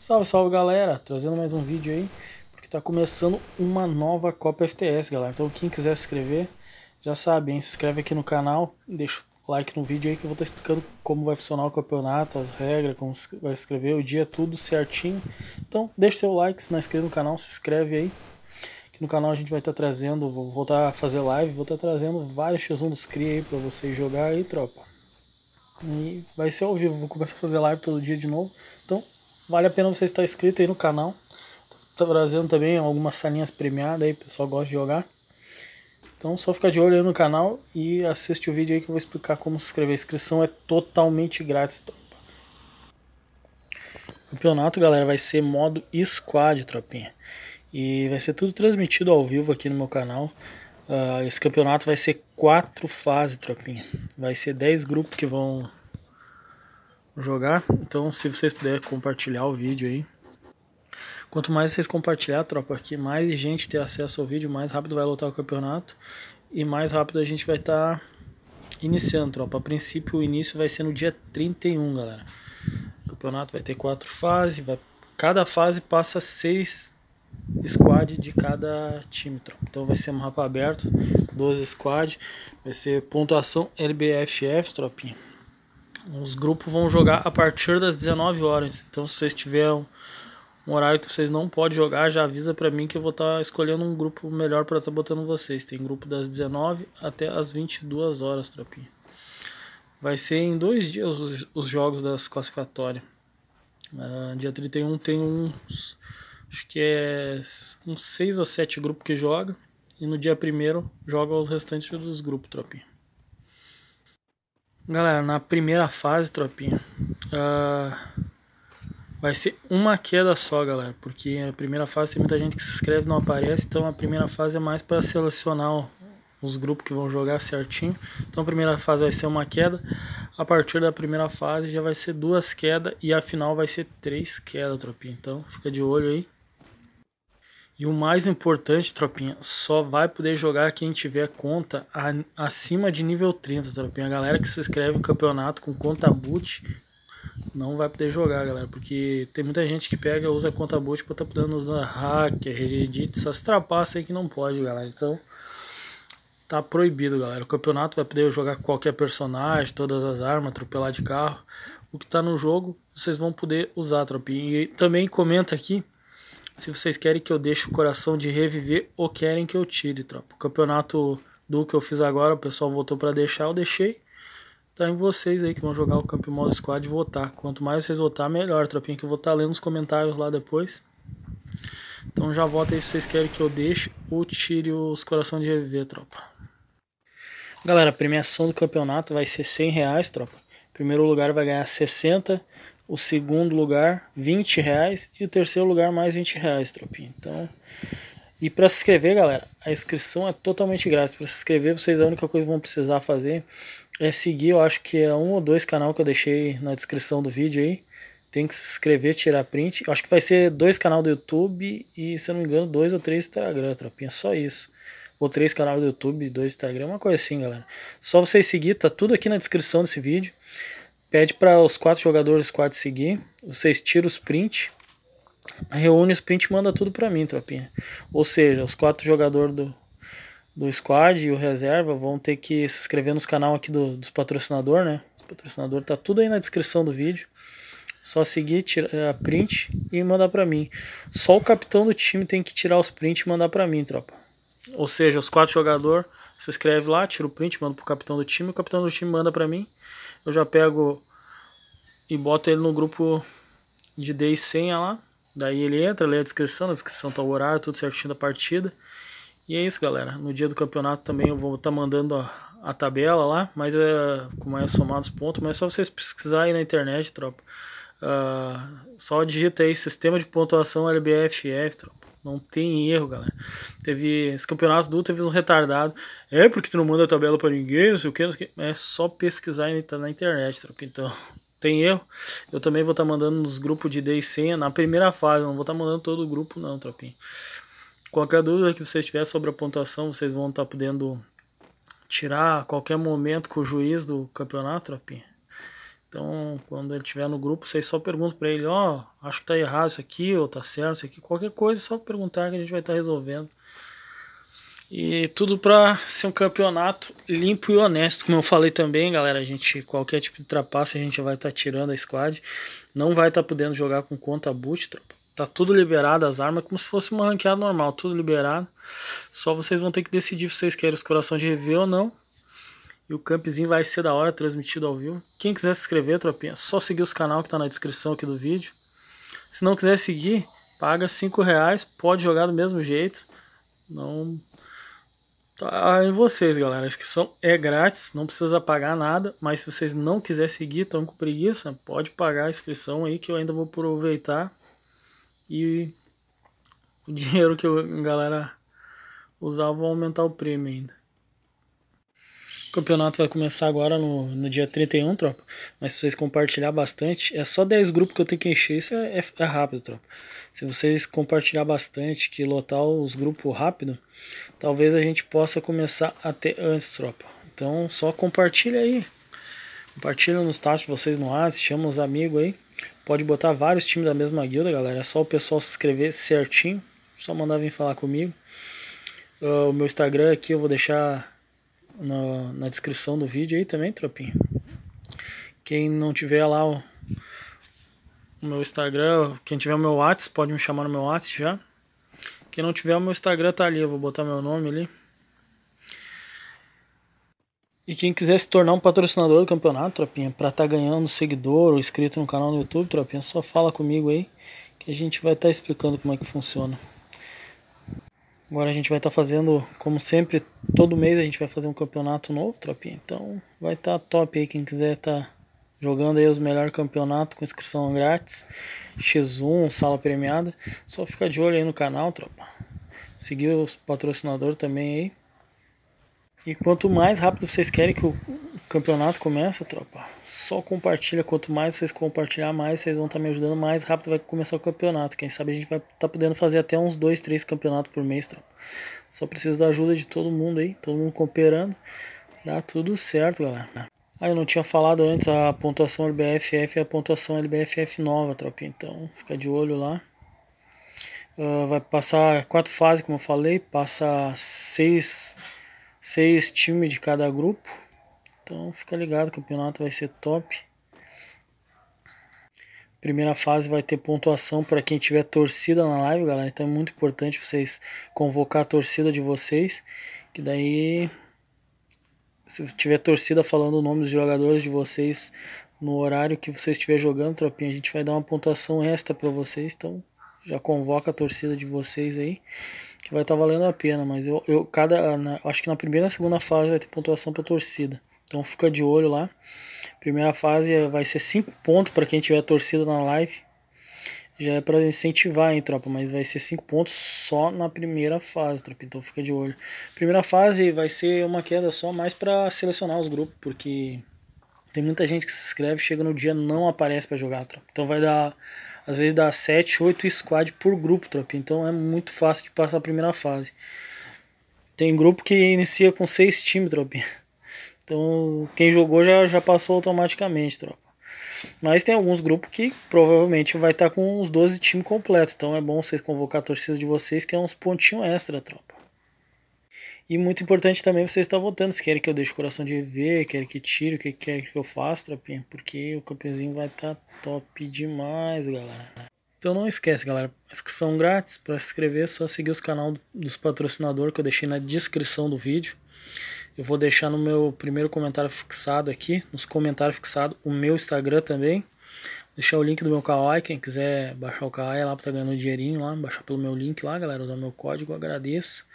Salve, salve galera, trazendo mais um vídeo aí, porque tá começando uma nova Copa FTS, galera. Então quem quiser se inscrever, já sabe, hein? se inscreve aqui no canal, deixa o like no vídeo aí que eu vou estar tá explicando como vai funcionar o campeonato, as regras, como vai se inscrever, o dia, tudo certinho. Então deixa seu like, se não é inscrito no canal, se inscreve aí. Aqui no canal a gente vai estar tá trazendo, vou voltar tá a fazer live, vou estar tá trazendo vários X1 dos CRI aí pra vocês jogar aí, tropa. E vai ser ao vivo, vou começar a fazer live todo dia de novo. Vale a pena você estar inscrito aí no canal. Tá trazendo também algumas salinhas premiadas aí, o pessoal gosta de jogar. Então só fica de olho aí no canal e assiste o vídeo aí que eu vou explicar como se inscrever. A inscrição é totalmente grátis, tropa. O campeonato, galera, vai ser modo squad, tropinha. E vai ser tudo transmitido ao vivo aqui no meu canal. Uh, esse campeonato vai ser quatro fases, tropinha. Vai ser 10 grupos que vão jogar. Então, se vocês puderem compartilhar o vídeo aí. Quanto mais vocês compartilhar, tropa, que mais gente ter acesso ao vídeo, mais rápido vai lotar o campeonato e mais rápido a gente vai estar tá iniciando, tropa. A princípio, o início vai ser no dia 31, galera. O campeonato vai ter quatro fases, vai... cada fase passa seis squad de cada time, tropa. Então vai ser um mapa aberto, 12 squad, vai ser pontuação LBFF, tropinha. Os grupos vão jogar a partir das 19 horas. Então, se vocês tiverem um horário que vocês não podem jogar, já avisa para mim que eu vou estar tá escolhendo um grupo melhor para estar tá botando vocês. Tem grupo das 19 até as 22 horas, tropinha. Vai ser em dois dias os, os jogos das classificatórias. Uh, dia 31 tem uns. Acho que é uns 6 ou 7 grupos que joga. E no dia 1 joga os restantes dos grupos, tropinha. Galera, na primeira fase, tropinha, uh, vai ser uma queda só, galera, porque a primeira fase tem muita gente que se inscreve e não aparece, então a primeira fase é mais para selecionar os grupos que vão jogar certinho. Então a primeira fase vai ser uma queda, a partir da primeira fase já vai ser duas quedas e a final vai ser três quedas, tropinha. Então fica de olho aí. E o mais importante, tropinha, só vai poder jogar quem tiver conta acima de nível 30, tropinha. A galera que se inscreve no campeonato com conta boot não vai poder jogar, galera, porque tem muita gente que pega usa conta boot para tá podendo usar hacker, reddit, essas trapaças aí que não pode, galera. Então, tá proibido, galera. O campeonato vai poder jogar qualquer personagem, todas as armas, atropelar de carro. O que tá no jogo, vocês vão poder usar, tropinha. E também comenta aqui se vocês querem que eu deixe o coração de reviver ou querem que eu tire, tropa. O campeonato do que eu fiz agora, o pessoal votou para deixar, eu deixei. Tá em vocês aí que vão jogar o campeão Modo Squad votar. Quanto mais vocês votar, melhor, tropinha, que eu vou estar tá lendo os comentários lá depois. Então já vota aí se vocês querem que eu deixe ou tire os coração de reviver, tropa. Galera, a premiação do campeonato vai ser 100 reais, tropa. Primeiro lugar vai ganhar 60, o segundo lugar 20 uhum. reais e o terceiro lugar mais 20 reais, tropinha. Então, e para se inscrever, galera, a inscrição é totalmente grátis. Para se inscrever, vocês a única coisa que vão precisar fazer é seguir, eu acho que é um ou dois canal que eu deixei na descrição do vídeo aí. Tem que se inscrever, tirar print. Eu acho que vai ser dois canal do YouTube e, se eu não me engano, dois ou três Instagram, tropinha, só isso ou três canais do YouTube, dois Instagram, uma coisa assim, galera. Só vocês seguir, tá tudo aqui na descrição desse vídeo. Pede para os quatro jogadores quatro seguir. Vocês tiram os print. Reúne os print e manda tudo para mim, tropinha. Ou seja, os quatro jogadores do, do squad e o reserva vão ter que se inscrever nos canal aqui do, dos patrocinador, né? Os patrocinador tá tudo aí na descrição do vídeo. Só seguir, tirar a eh, print e mandar para mim. Só o capitão do time tem que tirar os print e mandar para mim, tropa. Ou seja, os quatro jogadores se inscreve lá, tira o print, manda pro capitão do time, o capitão do time manda para mim eu já pego e boto ele no grupo de D e senha lá. Daí ele entra, lê a descrição, na descrição tá o horário, tudo certinho da partida. E é isso, galera. No dia do campeonato também eu vou estar tá mandando a, a, tabela lá, mas é, como é somado os pontos, mas é só vocês pesquisarem na internet, tropa. Uh, só digita aí sistema de pontuação LBFF, tropa. Não tem erro, galera. Teve esse campeonato do teve um retardado. É porque tu não manda a tabela para ninguém, não sei o que, não sei o que. É só pesquisar e tá na internet, tropa. Tá então, tem erro. Eu também vou estar tá mandando nos grupos de day senha na primeira fase. Não vou estar tá mandando todo o grupo, não, tropinho. Tá qualquer dúvida que vocês tiverem sobre a pontuação, vocês vão estar tá podendo tirar a qualquer momento com o juiz do campeonato, tropinha. Tá então, quando ele estiver no grupo, vocês só perguntam para ele, ó, oh, acho que tá errado isso aqui, ou tá certo isso aqui, qualquer coisa, é só perguntar que a gente vai estar tá resolvendo. E tudo para ser um campeonato limpo e honesto, como eu falei também, galera, a gente qualquer tipo de trapaça a gente vai estar tá tirando a squad, não vai estar tá podendo jogar com conta boot, tropa. Tá tudo liberado as armas, como se fosse uma ranqueada normal, tudo liberado. Só vocês vão ter que decidir se vocês querem os coração de revê ou não. E o campzinho vai ser da hora, transmitido ao vivo. Quem quiser se inscrever, tropinha, só seguir os canal que tá na descrição aqui do vídeo. Se não quiser seguir, paga 5 reais, pode jogar do mesmo jeito. Não. Tá em vocês, galera. A inscrição é grátis, não precisa pagar nada. Mas se vocês não quiserem seguir, estão com preguiça, pode pagar a inscrição aí que eu ainda vou aproveitar. E o dinheiro que a galera usar, vou aumentar o prêmio ainda. O campeonato vai começar agora no, no dia 31, tropa. Mas se vocês compartilhar bastante, é só 10 grupos que eu tenho que encher, isso é, é, é rápido, tropa. Se vocês compartilhar bastante, que lotar os grupos rápido, talvez a gente possa começar até antes, tropa. Então só compartilha aí. Compartilha nos status de vocês no ar, chama os amigos aí. Pode botar vários times da mesma guilda, galera. É só o pessoal se inscrever certinho. Só mandar vir falar comigo. Uh, o meu Instagram aqui eu vou deixar no, na descrição do vídeo aí também, tropinha. Quem não tiver lá o, o meu Instagram, quem tiver o meu WhatsApp, pode me chamar no meu WhatsApp já. Quem não tiver o meu Instagram tá ali, eu vou botar meu nome ali. E quem quiser se tornar um patrocinador do campeonato, tropinha, pra tá ganhando seguidor ou inscrito no canal no YouTube, tropinha, só fala comigo aí que a gente vai estar tá explicando como é que funciona. Agora a gente vai estar tá fazendo, como sempre, todo mês a gente vai fazer um campeonato novo, tropinha. Então vai estar tá top aí quem quiser tá jogando aí os melhores campeonatos com inscrição grátis, X1, sala premiada. Só fica de olho aí no canal, tropa. Seguir os patrocinadores também aí. E quanto mais rápido vocês querem que o campeonato começa, tropa, só compartilha. Quanto mais vocês compartilhar, mais vocês vão estar tá me ajudando, mais rápido vai começar o campeonato. Quem sabe a gente vai estar tá podendo fazer até uns dois, três campeonatos por mês, tropa. Só preciso da ajuda de todo mundo aí, todo mundo cooperando. Dá tudo certo, galera. Ah, eu não tinha falado antes, a pontuação LBFF é a pontuação LBFF nova, tropa. Então, fica de olho lá. Uh, vai passar quatro fases, como eu falei. Passa seis, seis times de cada grupo então fica ligado, o campeonato vai ser top. Primeira fase vai ter pontuação para quem tiver torcida na live, galera. Então é muito importante vocês convocar a torcida de vocês, que daí se tiver torcida falando o nome dos jogadores de vocês no horário que você estiver jogando, tropinha, a gente vai dar uma pontuação extra para vocês, então já convoca a torcida de vocês aí, que vai estar tá valendo a pena, mas eu, eu cada na, acho que na primeira e segunda fase vai ter pontuação para torcida. Então fica de olho lá. Primeira fase é, vai ser 5 pontos para quem tiver torcida na live. Já é para incentivar, hein, tropa? Mas vai ser 5 pontos só na primeira fase, tropa. Então fica de olho. Primeira fase vai ser uma queda só, mais para selecionar os grupos, porque tem muita gente que se inscreve, chega no dia não aparece para jogar, tropa. Então vai dar, às vezes dá 7, 8 squad por grupo, tropa. Então é muito fácil de passar a primeira fase. Tem grupo que inicia com 6 times, tropa. Então, quem jogou já, já passou automaticamente, tropa. Mas tem alguns grupos que provavelmente vai estar tá com uns 12 times completos. Então é bom vocês convocar a torcida de vocês, que é uns pontinhos extra, tropa. E muito importante também vocês estar votando. Se querem que eu deixe o coração de ver, querem que tire, o que quer que eu faça, tropinha. Porque o campeãozinho vai estar tá top demais, galera. Então não esquece, galera. Inscrição grátis. Para se inscrever, é só seguir os canal dos patrocinadores que eu deixei na descrição do vídeo. Eu vou deixar no meu primeiro comentário fixado aqui, nos comentários fixados, o meu Instagram também. Vou deixar o link do meu Kawaii, quem quiser baixar o Kawaii é lá pra tá ganhando um dinheirinho lá, baixar pelo meu link lá, galera, usar meu código, agradeço.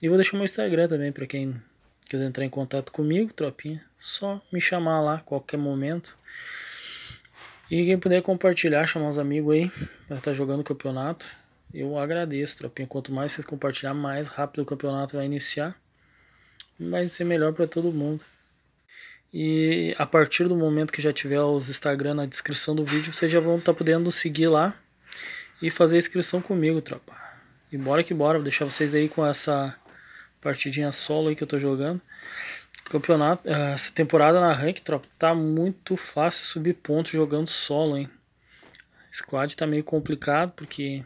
E vou deixar o meu Instagram também pra quem quiser entrar em contato comigo, tropinha, só me chamar lá, qualquer momento. E quem puder compartilhar, chamar os amigos aí, pra estar tá jogando o campeonato. Eu agradeço, tropinha. Quanto mais vocês compartilhar, mais rápido o campeonato vai iniciar vai ser melhor para todo mundo. E a partir do momento que já tiver os Instagram na descrição do vídeo, vocês já vão estar tá podendo seguir lá e fazer a inscrição comigo, tropa. E bora que bora, vou deixar vocês aí com essa partidinha solo aí que eu tô jogando. Campeonato, eh, essa temporada na rank, tropa, tá muito fácil subir pontos jogando solo, hein. Squad tá meio complicado porque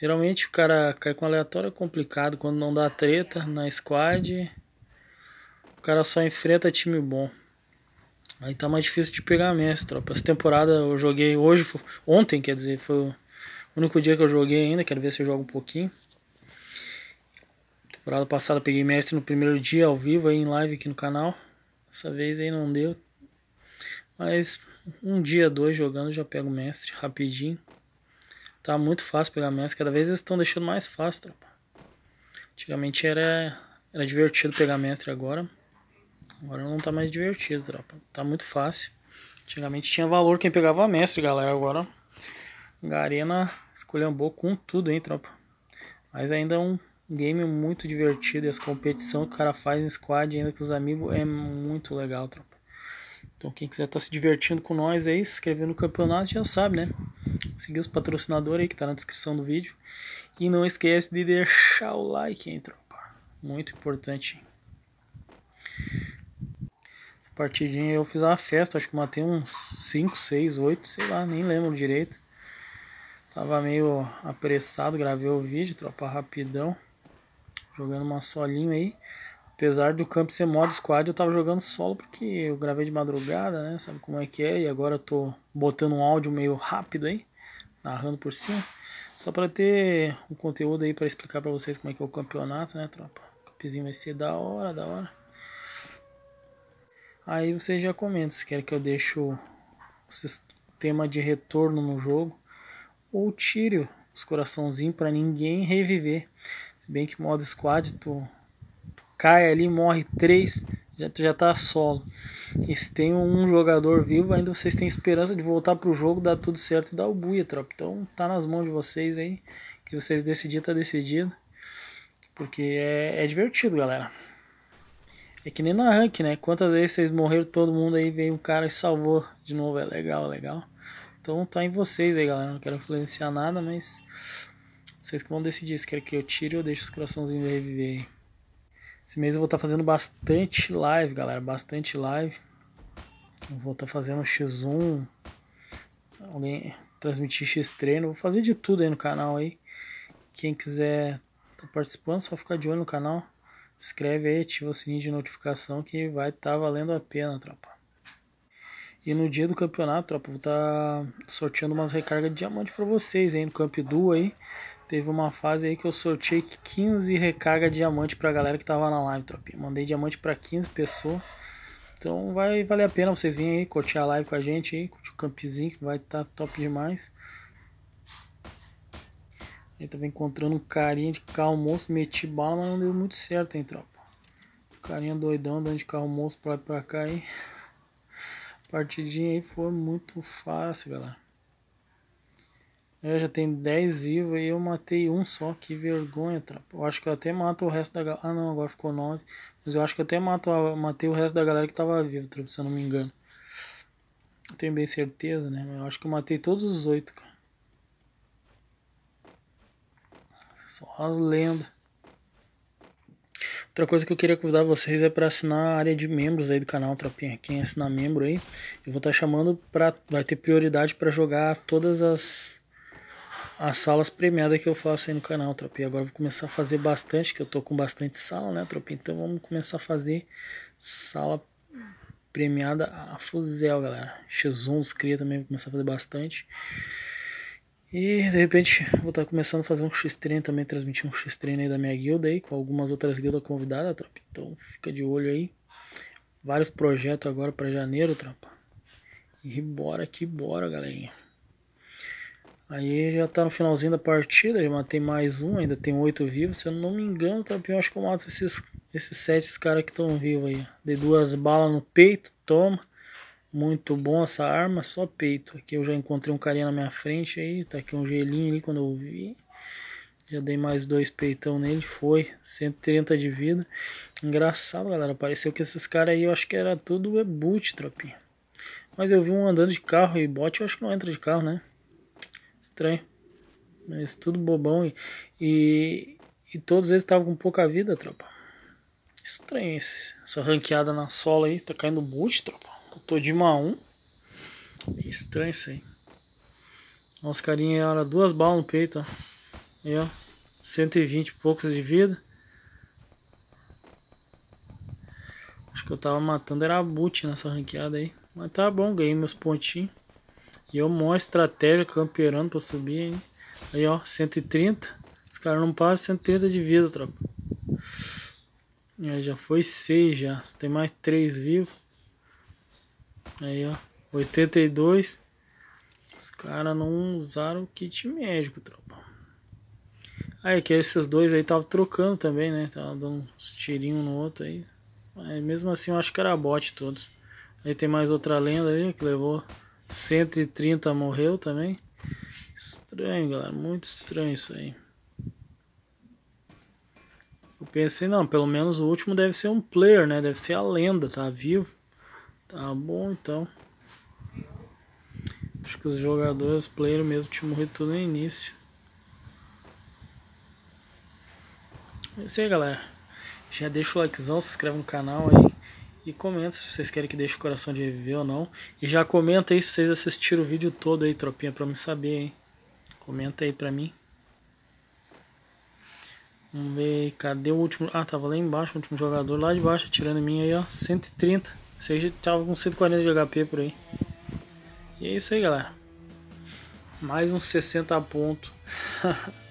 Geralmente o cara cai com aleatório é complicado quando não dá treta na squad. O cara só enfrenta time bom. Aí tá mais difícil de pegar mestre, tropa. Essa temporada eu joguei hoje, ontem quer dizer, foi o único dia que eu joguei ainda. Quero ver se eu jogo um pouquinho. Temporada passada peguei mestre no primeiro dia, ao vivo, aí em live aqui no canal. Dessa vez aí não deu. Mas um dia, dois jogando já pego mestre rapidinho. Tá muito fácil pegar mestre Cada vez eles estão deixando mais fácil, tropa. Antigamente era, era divertido pegar mestre agora. Agora não tá mais divertido, tropa. Tá muito fácil. Antigamente tinha valor quem pegava mestre, galera. Agora Garena escolhambou com tudo, hein, tropa. Mas ainda é um game muito divertido. E as competições que o cara faz em squad ainda com os amigos é muito legal, tropa. Então quem quiser estar tá se divertindo com nós aí, se inscrever no campeonato, já sabe, né? Seguir os patrocinadores aí que tá na descrição do vídeo. E não esquece de deixar o like, hein, tropa? Muito importante. Essa partidinha eu fiz uma festa, acho que matei uns 5, 6, 8, sei lá, nem lembro direito. Tava meio apressado, gravei o vídeo, tropa rapidão. Jogando uma solinha aí. Apesar do campo ser modo squad, eu tava jogando solo porque eu gravei de madrugada, né? Sabe como é que é? E agora eu tô botando um áudio meio rápido aí, narrando por cima. Só para ter um conteúdo aí para explicar para vocês como é que é o campeonato, né, tropa? O campezinho vai ser da hora, da hora. Aí vocês já comentam se querem que eu deixe o sistema de retorno no jogo ou tire os coraçãozinhos para ninguém reviver. Se bem que modo squad tu cai ali, morre três, já, já tá solo. E se tem um jogador vivo, ainda vocês têm esperança de voltar pro jogo, dar tudo certo e dar o buia, tropa. Então tá nas mãos de vocês aí. Que vocês decidirem, tá decidido. Porque é, é divertido, galera. É que nem na rank, né? Quantas vezes vocês morreram, todo mundo aí veio um cara e salvou de novo. É legal, é legal. Então tá em vocês aí, galera. Não quero influenciar nada, mas vocês que vão decidir se quer que eu tire ou deixe os coraçãozinhos reviver aí. Esse mês eu vou estar tá fazendo bastante live, galera, bastante live. Eu vou estar tá fazendo X1, alguém transmitir X treino, vou fazer de tudo aí no canal aí. Quem quiser tá participando, só ficar de olho no canal, se inscreve aí, ativa o sininho de notificação que vai estar tá valendo a pena, tropa. E no dia do campeonato, tropa, vou estar tá sorteando umas recargas de diamante para vocês aí no Camp Duo aí. Teve uma fase aí que eu sorteei 15 recarga diamante pra galera que tava na live, tropinha. Mandei diamante para 15 pessoas. Então vai valer a pena vocês virem aí, curtir a live com a gente aí, curtir o campzinho que vai estar tá top demais. Aí tava encontrando um carinha de carro monstro, meti bala, mas não deu muito certo, hein, tropa. Carinha doidão dando de carro monstro pra lá e pra cá aí. Partidinha aí foi muito fácil, galera. É, já tem 10 vivos e eu matei um só, que vergonha, trapo Eu acho que eu até mato o resto da galera. Ah não, agora ficou 9. Mas eu acho que eu até mato, matei o resto da galera que tava vivo, trapo se eu não me engano. Não tenho bem certeza, né? Eu acho que eu matei todos os 8, cara. Só as lendas. Outra coisa que eu queria convidar vocês é para assinar a área de membros aí do canal, tropinha. Quem assinar membro aí, eu vou estar tá chamando para vai ter prioridade para jogar todas as as salas premiadas que eu faço aí no canal, tropa. E agora vou começar a fazer bastante, que eu tô com bastante sala, né, tropa? Então vamos começar a fazer sala premiada a fuzel, galera. X1 os cria também, vou começar a fazer bastante. E de repente vou estar tá começando a fazer um x 3 também, transmitir um x 3 aí da minha guilda aí, com algumas outras guildas convidadas, tropa. Então fica de olho aí. Vários projetos agora para janeiro, tropa. E bora que bora, galerinha. Aí já tá no finalzinho da partida, já matei mais um, ainda tem oito vivos. Se eu não me engano, campeão, acho que eu mato esses, esses sete caras que estão vivos aí. Dei duas balas no peito, toma. Muito bom essa arma, só peito. Aqui eu já encontrei um carinha na minha frente aí, tá aqui um gelinho ali quando eu vi. Já dei mais dois peitão nele, foi 130 de vida. Engraçado, galera, pareceu que esses caras aí eu acho que era tudo e-boot, é tropinha. Mas eu vi um andando de carro e bot, eu acho que não entra de carro, né? Estranho. Mas tudo bobão e, e, e todos eles estavam com pouca vida, tropa. Estranho esse, essa ranqueada na sola aí. Tá caindo boot, tropa. Eu tô de uma a um Estranho isso aí. Os carinha olha, duas balas no peito, ó. Aí, ó. 120 e poucos de vida. Acho que eu tava matando era a boot nessa ranqueada aí. Mas tá bom, ganhei meus pontinhos. E eu mó estratégia campeirando pra subir, hein? Aí, ó, 130. Os caras não passam 130 de vida, tropa. Aí, já foi 6 já. Só tem mais 3 vivos. Aí, ó. 82. Os caras não usaram o kit médico, tropa. Aí, que esses dois aí estavam trocando também, né? Tava dando uns tirinhos no outro aí. Mas mesmo assim, eu acho que era bot todos. Aí tem mais outra lenda aí que levou 130 morreu também. Estranho, galera. Muito estranho isso aí. Eu pensei, não, pelo menos o último deve ser um player, né? Deve ser a lenda, tá vivo. Tá bom, então. Acho que os jogadores, player mesmo, tinham morrido tudo no início. É isso aí, galera. Já deixa o likezão, se inscreve no canal aí e comenta se vocês querem que deixe o coração de reviver ou não. E já comenta aí se vocês assistiram o vídeo todo aí, tropinha, pra me saber, hein? Comenta aí pra mim. Vamos ver, cadê o último? Ah, tava lá embaixo, o último jogador lá de baixo, tirando mim aí, ó. 130. Vocês tava com 140 de HP por aí. E é isso aí, galera. Mais uns 60 pontos.